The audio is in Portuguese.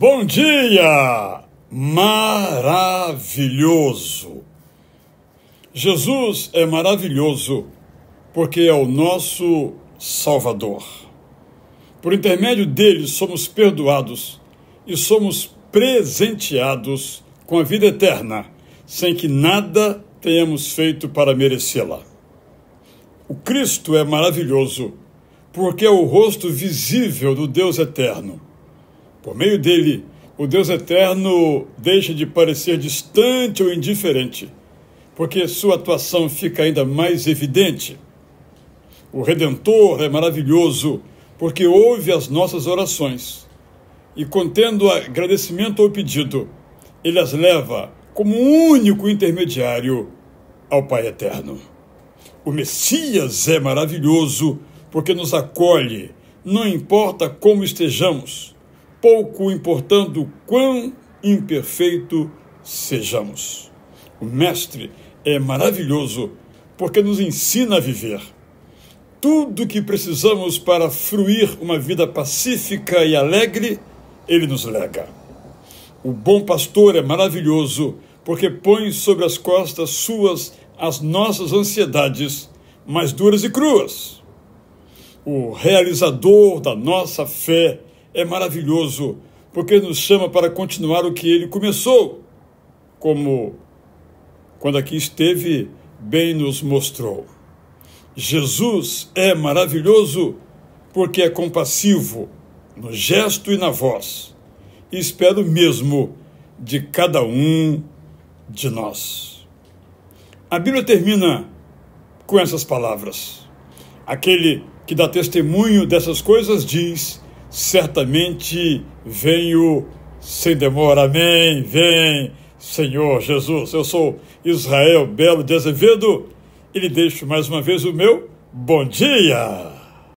Bom dia! Maravilhoso! Jesus é maravilhoso porque é o nosso Salvador. Por intermédio dele somos perdoados e somos presenteados com a vida eterna, sem que nada tenhamos feito para merecê-la. O Cristo é maravilhoso porque é o rosto visível do Deus eterno por meio dele, o Deus eterno deixa de parecer distante ou indiferente, porque sua atuação fica ainda mais evidente. O Redentor é maravilhoso, porque ouve as nossas orações e, contendo agradecimento ou pedido, ele as leva como um único intermediário ao Pai Eterno. O Messias é maravilhoso porque nos acolhe, não importa como estejamos pouco importando quão imperfeito sejamos. O Mestre é maravilhoso porque nos ensina a viver. Tudo que precisamos para fruir uma vida pacífica e alegre, ele nos lega. O bom pastor é maravilhoso porque põe sobre as costas suas as nossas ansiedades mais duras e cruas. O realizador da nossa fé é maravilhoso, porque nos chama para continuar o que ele começou, como quando aqui esteve, bem nos mostrou. Jesus é maravilhoso porque é compassivo no gesto e na voz. E espero mesmo de cada um de nós. A Bíblia termina com essas palavras. Aquele que dá testemunho dessas coisas diz: certamente venho sem demora. Amém. Vem, Senhor Jesus. Eu sou Israel Belo de Azevedo e lhe deixo mais uma vez o meu bom dia.